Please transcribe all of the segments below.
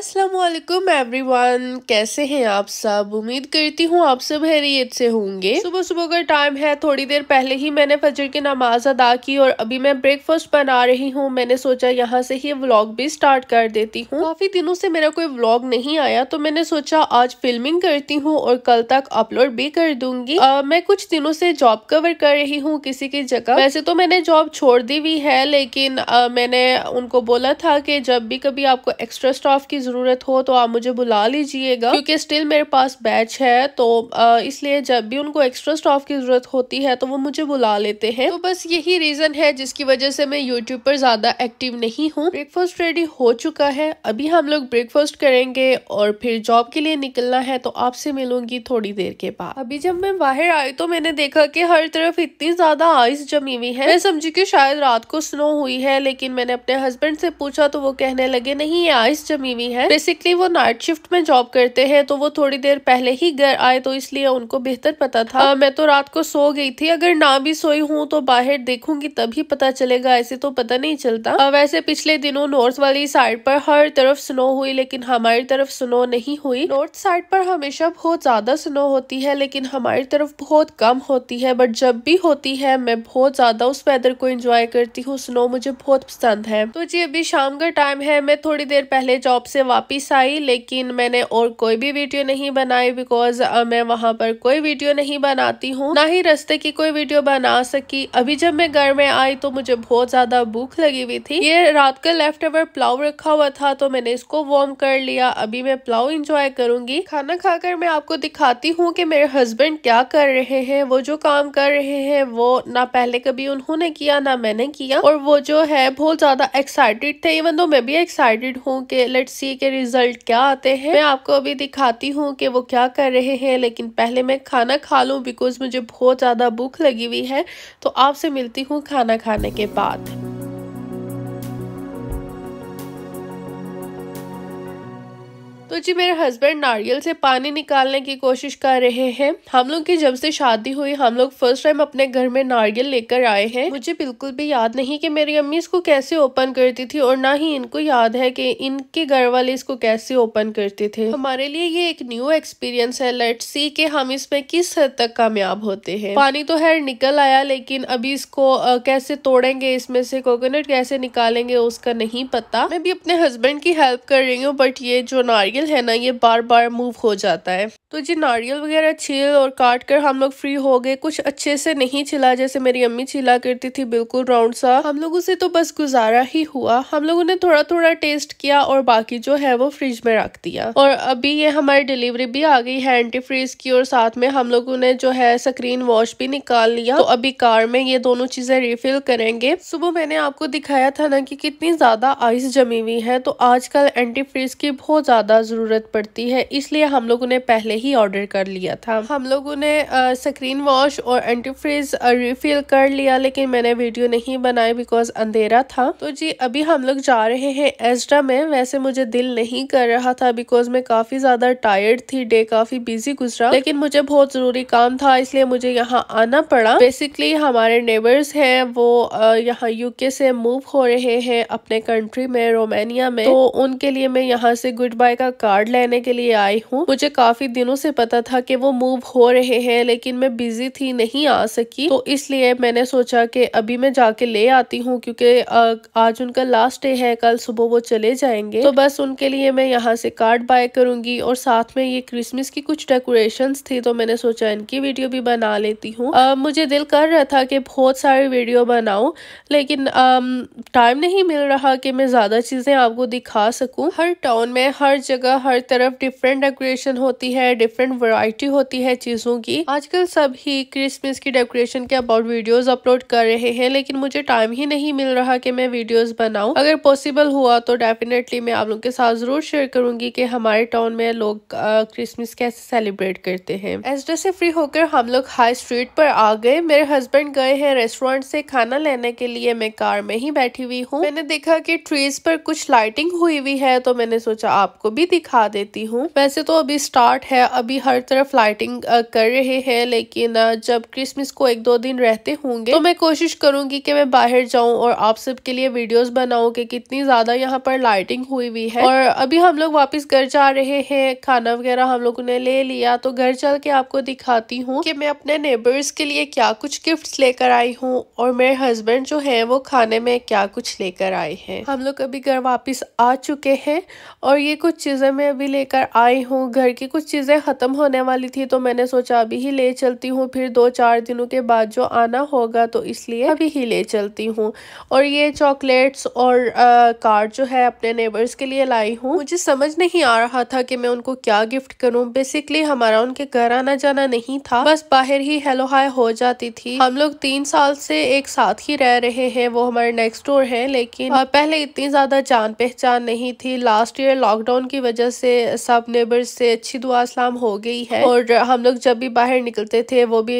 Aslam one कैसे हैं आप सब उम्मीद करती हूँ आप सब हैरियत से होंगे सुबह सुबह का टाइम है थोड़ी देर पहले ही मैंने फजर की नमाज अदा की और अभी मैं ब्रेकफास्ट बना रही हूँ मैंने सोचा यहाँ से ही व्लॉग भी स्टार्ट कर देती हूँ काफी दिनों से मेरा कोई व्लॉग नहीं आया तो मैंने सोचा आज फिल्मिंग करती हूँ और कल तक अपलोड भी कर दूंगी आ, मैं कुछ दिनों से जॉब कवर कर रही हूँ किसी की जगह वैसे तो मैंने जॉब छोड़ दी हुई है लेकिन आ, मैंने उनको बोला था कि जब भी कभी आपको एक्स्ट्रा स्टाफ की ज़रूरत हो तो आप मुझे बुला लीजिएगा क्योंकि स्टिल मेरे पास बैच है तो इसलिए जब भी उनको एक्स्ट्रा स्टाफ की ज़रूरत होती है तो वो मुझे बुला लेते हैं तो बस यही रीज़न है जिसकी वजह से मैं यूट्यूब पर ज़्यादा एक्टिव नहीं हूँ ब्रेकफास्ट रेडी हो चुका है अभी हम लोग ब्रेकफास्ट करेंगे और फिर जॉब के लिए निकलना है तो आपसे मिलूंगी थोड़ी देर के बाद अभी जब मैं बाहर आई तो मैंने देखा कि हर तरफ इतनी ज़्यादा आइस जमी हुई है मैं समझी कि शायद रात को स्नो हुई है लेकिन मैंने अपने हस्बैंड से पूछा तो वो कहने लगे नहीं ये आइस जमी हुई है है बेसिकली वो नाइट शिफ्ट में जॉब करते हैं तो वो थोड़ी देर पहले ही घर आए तो इसलिए उनको बेहतर पता था आ, मैं तो रात को सो गई थी अगर ना भी सोई हूँ तो बाहर देखूंगी तभी पता चलेगा ऐसे तो पता नहीं चलता आ, वैसे पिछले दिनों नॉर्थ वाली साइड पर हर तरफ स्नो हुई लेकिन हमारी तरफ स्नो नहीं हुई नॉर्थ साइड पर हमेशा बहुत ज्यादा स्नो होती है लेकिन हमारी तरफ बहुत कम होती है बट जब भी होती है मैं बहुत ज्यादा उस वेदर को इंजॉय करती हूँ स्नो मुझे बहुत पसंद है तो जी अभी शाम का टाइम है मैं थोड़ी देर पहले जॉब से वापस आई लेकिन मैंने और कोई भी वीडियो नहीं बनाई बिकॉज मैं वहाँ पर कोई वीडियो नहीं बनाती हूँ ना ही रस्ते की कोई वीडियो बना सकी अभी जब मैं घर में आई तो मुझे बहुत ज्यादा भूख लगी हुई थी ये रात का लेफ्ट ओवर पुलाव रखा हुआ था तो मैंने इसको वार्म कर लिया अभी मैं पुलाव इंजॉय करूंगी खाना खाकर मैं आपको दिखाती हूँ कि मेरे हस्बैंड क्या कर रहे हैं वो जो काम कर रहे हैं वो ना पहले कभी उन्होंने किया ना मैंने किया और वो जो है बहुत ज्यादा एक्साइटेड थे इवन तो मैं भी एक्साइटेड हूँ कि लेट्स सी के रिजल्ट क्या आते हैं मैं आपको अभी दिखाती हूँ कि वो क्या कर रहे हैं लेकिन पहले मैं खाना खा लूँ बिकॉज मुझे बहुत ज़्यादा भूख लगी हुई है तो आपसे मिलती हूँ खाना खाने के बाद तो जी मेरे हस्बैंड नारियल से पानी निकालने की कोशिश कर रहे हैं हम लोग की जब से शादी हुई हम लोग फर्स्ट टाइम अपने घर में नारियल लेकर आए हैं मुझे बिल्कुल भी याद नहीं कि मेरी अम्मी इसको कैसे ओपन करती थी और ना ही इनको याद है कि इनके घर वाले इसको कैसे ओपन करते थे हमारे लिए ये एक न्यू एक्सपीरियंस है लेट सी कि हम इसमें किस हद तक कामयाब होते हैं पानी तो है निकल आया लेकिन अभी इसको कैसे तोड़ेंगे इसमें से कोकोनट कैसे निकालेंगे उसका नहीं पता मैं भी अपने हस्बैंड की हेल्प कर रही हूँ बट ये जो नारियल नारियल है ना ये बार बार मूव हो जाता है तो जी नारियल वगैरह छील और काट कर हम लोग फ्री हो गए कुछ अच्छे से नहीं छिला जैसे मेरी अम्मी छिला करती थी बिल्कुल राउंड सा हम लोगों से तो बस गुजारा ही हुआ हम लोगों ने थोड़ा थोड़ा टेस्ट किया और बाकी जो है वो फ्रिज में रख दिया और अभी ये हमारी डिलीवरी भी आ गई है एंटी फ्रीज की और साथ में हम लोगों ने जो है स्क्रीन वॉश भी निकाल लिया तो अभी कार में ये दोनों चीजें रिफिल करेंगे सुबह मैंने आपको दिखाया था ना कि कितनी ज्यादा आइस जमी हुई है तो आजकल एंटी फ्रीज की बहुत ज्यादा ज़रूरत पड़ती है इसलिए हम लोगों ने पहले ही ऑर्डर कर लिया था हम लोगों ने स्क्रीन वॉश और एंटी रिफिल कर लिया लेकिन मैंने वीडियो नहीं बनाई बिकॉज अंधेरा था तो जी अभी हम लोग जा रहे हैं एजडा में वैसे मुझे दिल नहीं कर रहा था बिकॉज मैं काफ़ी ज़्यादा टायर्ड थी डे काफ़ी बिजी गुजरा लेकिन मुझे बहुत ज़रूरी काम था इसलिए मुझे यहाँ आना पड़ा बेसिकली हमारे नेबर्स हैं वो यहाँ यूके से मूव हो रहे हैं अपने कंट्री में रोमानिया में तो उनके लिए मैं यहाँ से गुड बाय का कार्ड लेने के लिए आई हूँ मुझे काफी दिनों से पता था कि वो मूव हो रहे हैं लेकिन मैं बिजी थी नहीं आ सकी तो इसलिए मैंने सोचा कि अभी मैं जाके ले आती हूँ क्योंकि आज उनका लास्ट डे है कल सुबह वो चले जाएंगे तो बस उनके लिए मैं यहाँ से कार्ड बाय करूंगी और साथ में ये क्रिसमस की कुछ डेकोरेशन थी तो मैंने सोचा इनकी वीडियो भी बना लेती हूँ मुझे दिल कर रहा था कि बहुत सारी वीडियो बनाऊ लेकिन टाइम नहीं मिल रहा कि मैं ज़्यादा चीज़ें आपको दिखा सकूं हर टाउन में हर जगह जगह हर तरफ डिफरेंट डेकोरेशन होती है डिफरेंट वैरायटी होती है चीज़ों की आजकल सब ही क्रिसमस की डेकोरेशन के अबाउट वीडियोस अपलोड कर रहे हैं लेकिन मुझे टाइम ही नहीं मिल रहा कि मैं वीडियोस बनाऊं अगर पॉसिबल हुआ तो डेफिनेटली मैं आप लोगों के साथ ज़रूर शेयर करूंगी की हमारे टाउन में लोग क्रिसमस कैसे सेलिब्रेट करते हैं एस से फ्री होकर हम लोग हाई स्ट्रीट पर आ गए मेरे हस्बैंड गए हैं रेस्टोरेंट से खाना लेने के लिए मैं कार में ही बैठी हुई हूँ मैंने देखा की ट्रीज पर कुछ लाइटिंग हुई हुई है तो मैंने सोचा आपको भी दिखा देती हूँ वैसे तो अभी स्टार्ट है अभी हर तरफ लाइटिंग कर रहे हैं लेकिन जब क्रिसमस को एक दो दिन रहते होंगे तो मैं कोशिश करूंगी कि मैं बाहर जाऊँ और आप सबके लिए वीडियोस बनाऊँ कि कितनी ज्यादा यहाँ पर लाइटिंग हुई हुई है और अभी हम लोग वापस घर जा रहे हैं खाना वगैरह हम लोगों ने ले लिया तो घर चल के आपको दिखाती हूँ कि मैं अपने नेबर्स के लिए क्या कुछ गिफ्ट्स लेकर आई हूँ और मेरे हस्बैंड जो है वो खाने में क्या कुछ लेकर आए हैं हम लोग अभी घर वापस आ चुके हैं और ये कुछ चीज चीज़ें मैं अभी लेकर आई हूँ घर की कुछ चीज़ें ख़त्म होने वाली थी तो मैंने सोचा अभी ही ले चलती हूँ फिर दो चार दिनों के बाद जो आना होगा तो इसलिए अभी ही ले चलती हूँ और ये चॉकलेट्स और कार्ड जो है अपने नेबर्स के लिए लाई हूँ मुझे समझ नहीं आ रहा था कि मैं उनको क्या गिफ्ट करूँ बेसिकली हमारा उनके घर आना जाना नहीं था बस बाहर ही हेलो हाय हो जाती थी हम लोग तीन साल से एक साथ ही रह रहे हैं वो हमारे नेक्स्ट डोर है लेकिन पहले इतनी ज़्यादा जान पहचान नहीं थी लास्ट ईयर लॉकडाउन की वजह से सब नेबर से अच्छी दुआ सलाम हो गई है और हम लोग जब भी बाहर निकलते थे वो भी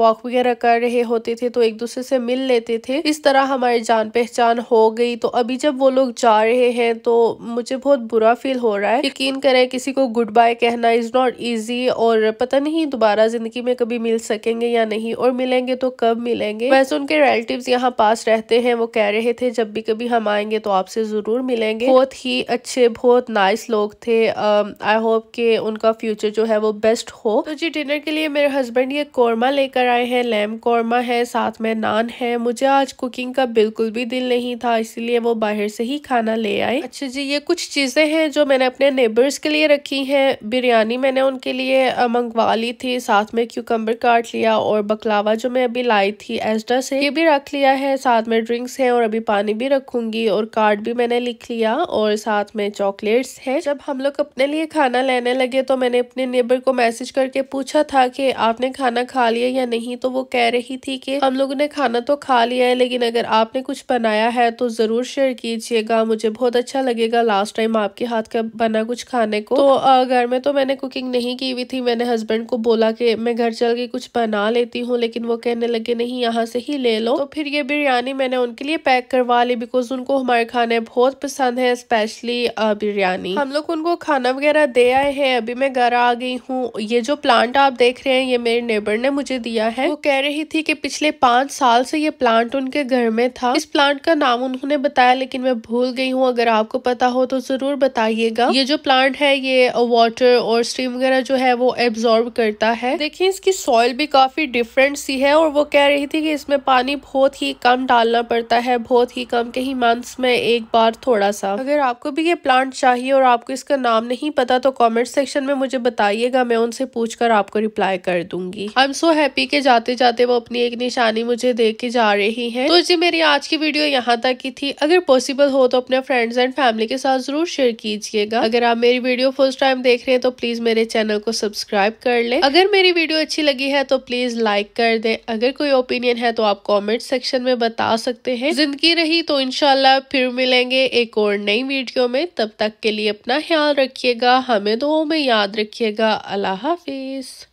वॉक वगैरह कर रहे होते थे तो एक दूसरे से मिल लेते थे इस तरह हमारी जान पहचान हो गई तो अभी जब वो लोग जा रहे हैं तो मुझे बहुत बुरा फील हो रहा है यकीन करें किसी को गुड बाय कहना इज नॉट ईजी और पता नहीं दोबारा जिंदगी में कभी मिल सकेंगे या नहीं और मिलेंगे तो कब मिलेंगे वैसे तो उनके रिलेटिव यहाँ पास रहते हैं वो कह रहे थे जब भी कभी हम आएंगे तो आपसे जरूर मिलेंगे बहुत ही अच्छे बहुत नाइस लोग लोग थे आई um, होप कि उनका फ्यूचर जो है वो बेस्ट हो तो जी डिनर के लिए मेरे हस्बैंड ये कौरमा लेकर आए हैं लैम कौरमा है साथ में नान है मुझे आज कुकिंग का बिल्कुल भी दिल नहीं था इसीलिए वो बाहर से ही खाना ले आए अच्छा जी ये कुछ चीज़ें हैं जो मैंने अपने नेबर्स के लिए रखी हैं बिरयानी मैंने उनके लिए uh, मंगवा ली थी साथ में क्यूकम्बर काट लिया और बकलावा जो मैं अभी लाई थी एस्डा से ये भी रख लिया है साथ में ड्रिंक्स हैं और अभी पानी भी रखूंगी और कार्ड भी मैंने लिख लिया और साथ में चॉकलेट्स हैं जब हम लोग अपने लिए खाना लेने लगे तो मैंने अपने नेबर को मैसेज करके पूछा था कि आपने खाना खा लिया या नहीं तो वो कह रही थी कि हम लोगों ने खाना तो खा लिया है लेकिन अगर आपने कुछ बनाया है तो ज़रूर शेयर कीजिएगा मुझे बहुत अच्छा लगेगा लास्ट टाइम आपके हाथ का बना कुछ खाने को तो घर में तो मैंने कुकिंग नहीं की हुई थी मैंने हस्बैंड को बोला कि मैं घर चल के कुछ बना लेती हूँ लेकिन वो कहने लगे नहीं यहाँ से ही ले लो तो फिर ये बिरयानी मैंने उनके लिए पैक करवा ली बिकॉज उनको हमारे खाने बहुत पसंद है स्पेशली बिरयानी हम लोग उनको खाना वगैरह दे आए हैं अभी मैं घर आ गई हूँ ये जो प्लांट आप देख रहे हैं ये मेरे नेबर ने मुझे दिया है वो कह रही थी कि पिछले पांच साल से ये प्लांट उनके घर में था इस प्लांट का नाम उन्होंने बताया लेकिन मैं भूल गई हूँ अगर आपको पता हो तो जरूर बताइएगा ये जो प्लांट है ये वाटर और स्ट्रीम वगैरह जो है वो एब्जॉर्ब करता है देखिए इसकी सॉइल भी काफी डिफरेंट सी है और वो कह रही थी कि इसमें पानी बहुत ही कम डालना पड़ता है बहुत ही कम कहीं मंथ्स में एक बार थोड़ा सा अगर आपको भी ये प्लांट चाहिए और आपको जिसका नाम नहीं पता तो कमेंट सेक्शन में मुझे बताइएगा मैं उनसे पूछकर आपको रिप्लाई कर दूंगी आई एम सो हैप्पी के जाते जाते वो अपनी एक निशानी मुझे दे के जा रही है तो जी मेरी आज की वीडियो यहाँ तक की थी अगर पॉसिबल हो तो अपने फ्रेंड्स एंड फैमिली के साथ जरूर शेयर कीजिएगा अगर आप मेरी वीडियो फर्स्ट टाइम देख रहे हैं तो प्लीज मेरे चैनल को सब्सक्राइब कर ले अगर मेरी वीडियो अच्छी लगी है तो प्लीज लाइक कर दे अगर कोई ओपिनियन है तो आप कॉमेंट सेक्शन में बता सकते हैं जिंदगी रही तो इनशाला फिर मिलेंगे एक और नई वीडियो में तब तक के लिए अपना ख्याल रखिएगा हमें दो में याद रखिएगा अल्लाह हाफिज़